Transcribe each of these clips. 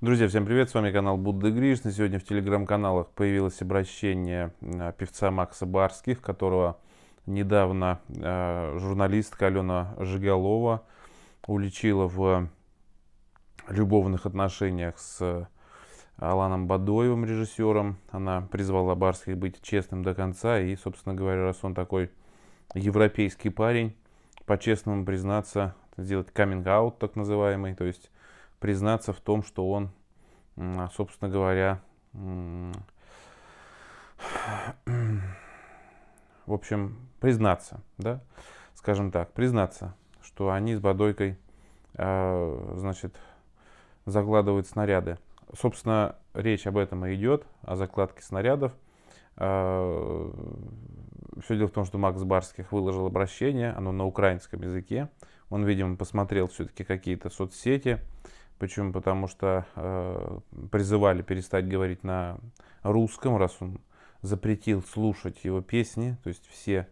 Друзья, всем привет, с вами канал Будда Гришна. Сегодня в телеграм-каналах появилось обращение э, певца Макса Барских, которого недавно э, журналистка Алена Жигалова уличила в любовных отношениях с э, Аланом Бадоевым, режиссером. Она призвала Барских быть честным до конца. И, собственно говоря, раз он такой европейский парень, по-честному признаться, сделать каминг-аут так называемый, то есть признаться в том, что он, а, собственно говоря, в общем, признаться, да, скажем так, признаться, что они с бодойкой, а, значит, закладывают снаряды. Собственно, речь об этом и идет, о закладке снарядов. А, Все дело в том, что Макс Барских выложил обращение, оно на украинском языке. Он, видимо, посмотрел все-таки какие-то соцсети, Почему? Потому что э, призывали перестать говорить на русском, раз он запретил слушать его песни. То есть все,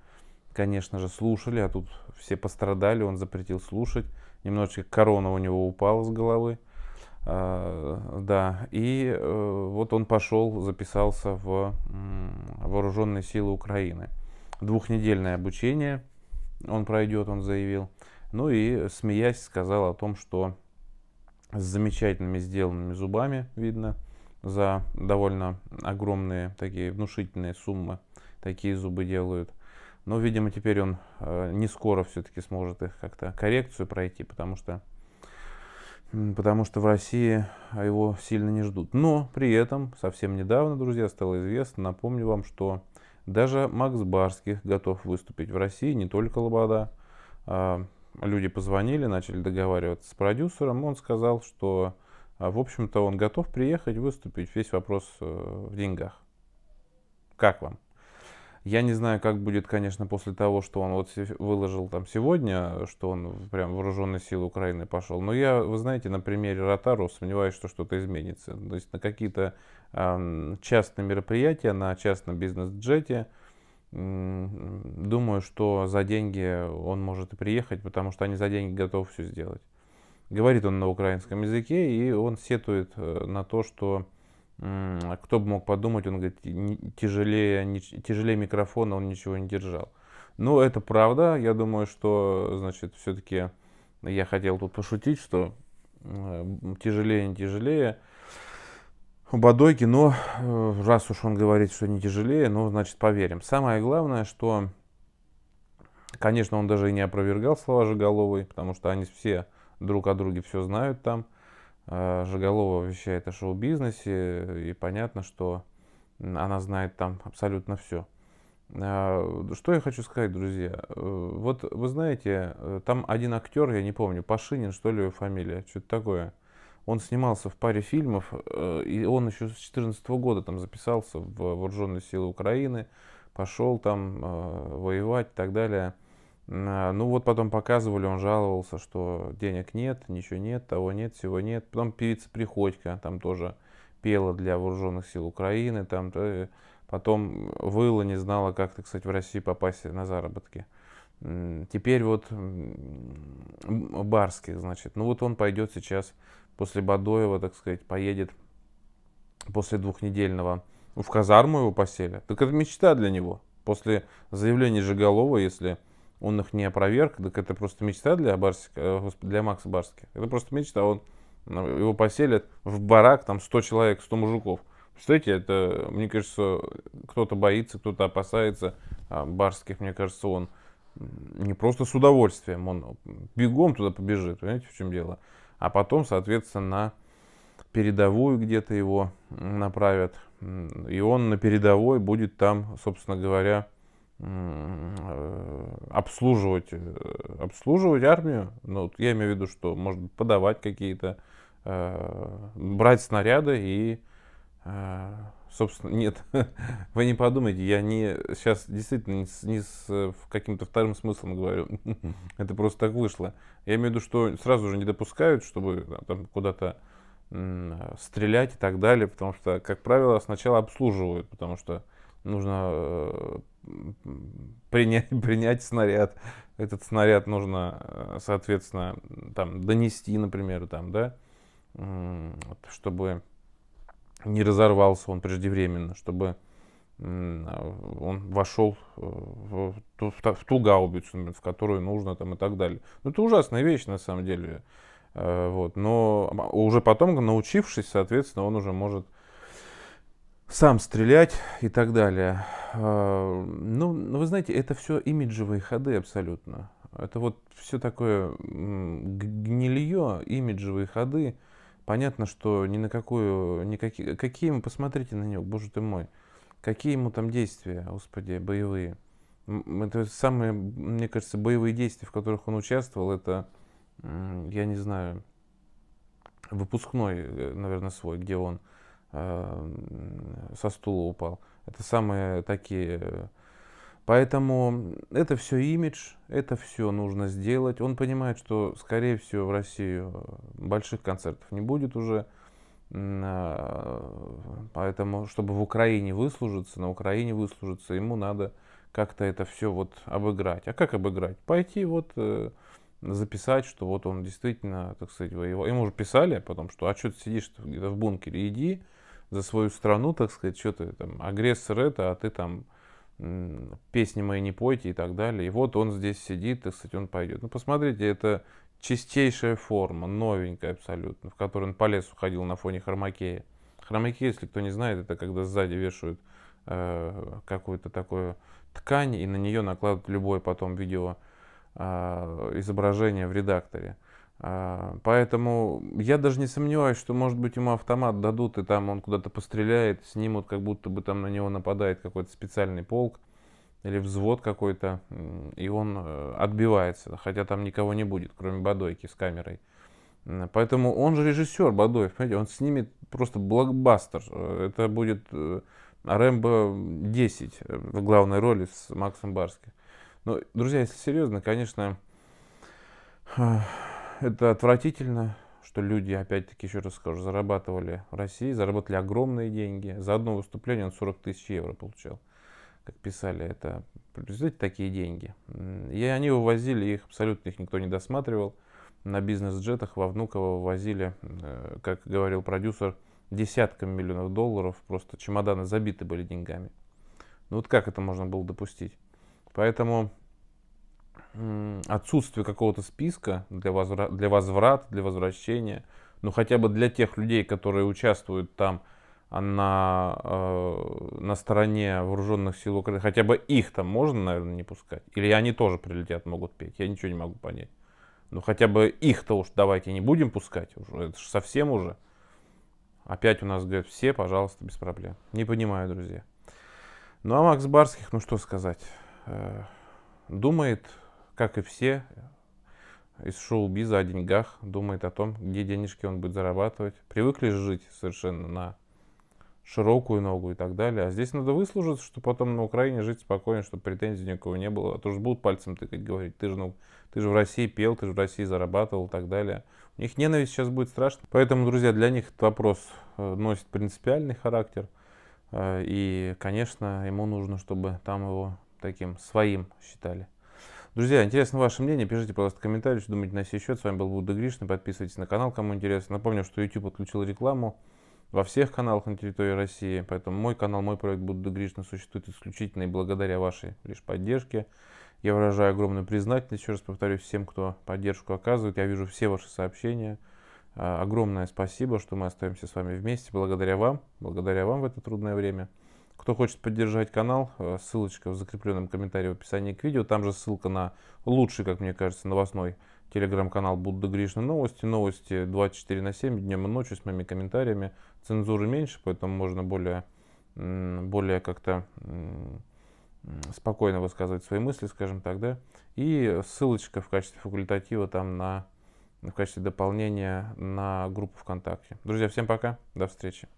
конечно же, слушали, а тут все пострадали, он запретил слушать. Немножечко корона у него упала с головы. Э, да, и э, вот он пошел, записался в э, вооруженные силы Украины. Двухнедельное обучение он пройдет, он заявил. Ну и, смеясь, сказал о том, что с замечательными сделанными зубами, видно, за довольно огромные, такие внушительные суммы такие зубы делают. Но, видимо, теперь он э, не скоро все-таки сможет их как-то коррекцию пройти, потому что, потому что в России а, его сильно не ждут. Но при этом совсем недавно, друзья, стало известно, напомню вам, что даже Макс Барских готов выступить в России, не только Лобода. Э, люди позвонили, начали договариваться с продюсером, он сказал, что, а, в общем-то, он готов приехать, выступить, весь вопрос э, в деньгах. Как вам? Я не знаю, как будет, конечно, после того, что он вот выложил там сегодня, что он прям вооруженные силы Украины пошел. Но я, вы знаете, на примере Ротару сомневаюсь, что что-то изменится. То есть на какие-то эм, частные мероприятия, на частном бизнес-джете – думаю, что за деньги он может и приехать, потому что они за деньги готовы все сделать. Говорит он на украинском языке, и он сетует э, на то, что кто бы мог подумать, он говорит, тяжелее, тяжелее микрофона он ничего не держал. Но ну, это правда, я думаю, что, значит, все-таки я хотел тут пошутить, что э, тяжелее, не тяжелее, у Бадойки, но э, раз уж он говорит, что не тяжелее, ну, значит, поверим. Самое главное, что, конечно, он даже и не опровергал слова Жиголовой, потому что они все друг о друге все знают там. А, Жиголова вещает о шоу-бизнесе, и понятно, что она знает там абсолютно все. А, что я хочу сказать, друзья. Э, вот вы знаете, э, там один актер, я не помню, Пашинин, что ли, его фамилия, что-то такое – он снимался в паре фильмов, э, и он еще с 2014 года там записался в вооруженные силы Украины, пошел там э, воевать и так далее. А, ну вот потом показывали, он жаловался, что денег нет, ничего нет, того нет, всего нет. Потом певица Приходько там тоже пела для вооруженных сил Украины, там э, потом выла, не знала, как, так сказать, в России попасть на заработки. Теперь вот Барских, значит, ну вот он пойдет сейчас после Бадоева, так сказать, поедет после двухнедельного в казарму его посели. Так это мечта для него. После заявлений Жиголова, если он их не опроверг, так это просто мечта для, Барсика, э, для Макса Барских. Это просто мечта. Он, ну, его поселят в барак, там 100 человек, 100 мужиков. Представляете, это, мне кажется, кто-то боится, кто-то опасается. А Барских, мне кажется, он не просто с удовольствием, он бегом туда побежит. Понимаете, в чем дело? а потом, соответственно, на передовую где-то его направят. И он на передовой будет там, собственно говоря, э, обслуживать, э, обслуживать армию. Ну, я имею в виду, что может подавать какие-то, э, брать снаряды и а, собственно, нет, вы не подумайте, я не сейчас действительно не с, не с э, каким-то вторым смыслом говорю. Это просто так вышло. Я имею в виду, что сразу же не допускают, чтобы там куда-то а, стрелять и так далее, потому что, как правило, сначала обслуживают, потому что нужно э, принять, принять снаряд. Этот снаряд нужно, э, соответственно, там, донести, например, там, да, чтобы не разорвался он преждевременно, чтобы а, он вошел э, в ту, в ту гаубицу, в которую нужно там и так далее. Ну, это ужасная вещь на самом деле. Э, вот. Но а уже потом, научившись, соответственно, он уже может сам стрелять и так далее. Э, ну, ну, вы знаете, это все имиджевые ходы абсолютно. Это вот все такое гнилье, имиджевые ходы. Понятно, что ни на какую, никакие, какие ему посмотрите на него, боже ты мой, какие ему там действия, господи, боевые. Это самые, мне кажется, боевые действия, в которых он участвовал, это, я не знаю, выпускной, э, наверное, свой, где он э, со стула упал. Это самые такие э, Поэтому это все имидж, это все нужно сделать. Он понимает, что, скорее всего, в России э, больших концертов не будет уже. А, поэтому, чтобы в Украине выслужиться, на Украине выслужиться, ему надо как-то это все вот обыграть. А как обыграть? Пойти вот э, записать, что вот он действительно, так сказать, воевал. Ему уже писали потом, что а что ты сидишь где-то в бункере, иди за свою страну, так сказать, что ты там агрессор это, а ты там песни мои не пойте и так далее. И вот он здесь сидит, и, кстати, он пойдет. Ну, посмотрите, это чистейшая форма, новенькая абсолютно, в которой он по лесу ходил на фоне хромакея. хромакея, если кто не знает, это когда сзади вешают э, какую-то такую ткань, и на нее накладывают любое потом видео э, изображение в редакторе. А, поэтому я даже не сомневаюсь, что, может быть, ему автомат дадут, и там он куда-то постреляет, снимут, как будто бы там на него нападает какой-то специальный полк или взвод какой-то, и он э, отбивается, хотя там никого не будет, кроме Бадойки с камерой. Поэтому он же режиссер Бадоев, понимаете, он снимет просто блокбастер. Э, это будет э, Рэмбо 10 в главной роли с Максом Барским. Но, ну, друзья, если серьезно, конечно, это отвратительно, что люди, опять-таки, еще раз скажу, зарабатывали в России, заработали огромные деньги. За одно выступление он 40 тысяч евро получал, как писали. Это, представляете, такие деньги. И они вывозили их, абсолютно их никто не досматривал. На бизнес-джетах во Внуково возили, э, как говорил продюсер, десятками миллионов долларов. Просто чемоданы забиты были деньгами. Ну вот как это можно было допустить? Поэтому отсутствие какого-то списка для, возвра- для возврата, для возвращения, ну хотя бы для тех людей, которые участвуют там а, на, э, на стороне вооруженных сил Украины, хотя бы их там можно, наверное, не пускать? Или они тоже прилетят, могут петь? Я ничего не могу понять. Ну хотя бы их-то уж давайте не будем пускать, уже, это же совсем уже. Опять у нас говорят, все, пожалуйста, без проблем. Не понимаю, друзья. Ну а Макс Барских, ну что сказать, э, думает как и все э, из шоу-биза о деньгах, думает о том, где денежки он будет зарабатывать. Привыкли жить совершенно на широкую ногу и так далее. А здесь надо выслужиться, чтобы потом на Украине жить спокойно, чтобы претензий никого не было. А то же будут пальцем тыкать, говорить, ты же, ну, ты же в России пел, ты же в России зарабатывал и так далее. У них ненависть сейчас будет страшно. Поэтому, друзья, для них этот вопрос э, носит принципиальный характер. Э, и, конечно, ему нужно, чтобы там его таким своим считали. Друзья, интересно ваше мнение. Пишите, пожалуйста, комментарии, что думаете на сей счет. С вами был Будда Гришин. Подписывайтесь на канал, кому интересно. Напомню, что YouTube отключил рекламу во всех каналах на территории России. Поэтому мой канал, мой проект Будда Гришна существует исключительно и благодаря вашей лишь поддержке. Я выражаю огромную признательность, еще раз повторюсь, всем, кто поддержку оказывает. Я вижу все ваши сообщения. А, огромное спасибо, что мы остаемся с вами вместе. Благодаря вам, благодаря вам в это трудное время. Кто хочет поддержать канал, э, ссылочка в закрепленном комментарии в описании к видео. Там же ссылка на лучший, как мне кажется, новостной телеграм-канал «Будда Гришна новости». Новости 24 на 7, днем и ночью с моими комментариями. Цензуры меньше, поэтому можно более, более как-то спокойно высказывать свои мысли, скажем так, да. И ссылочка в качестве факультатива там на, в качестве дополнения на группу ВКонтакте. Друзья, всем пока, до встречи.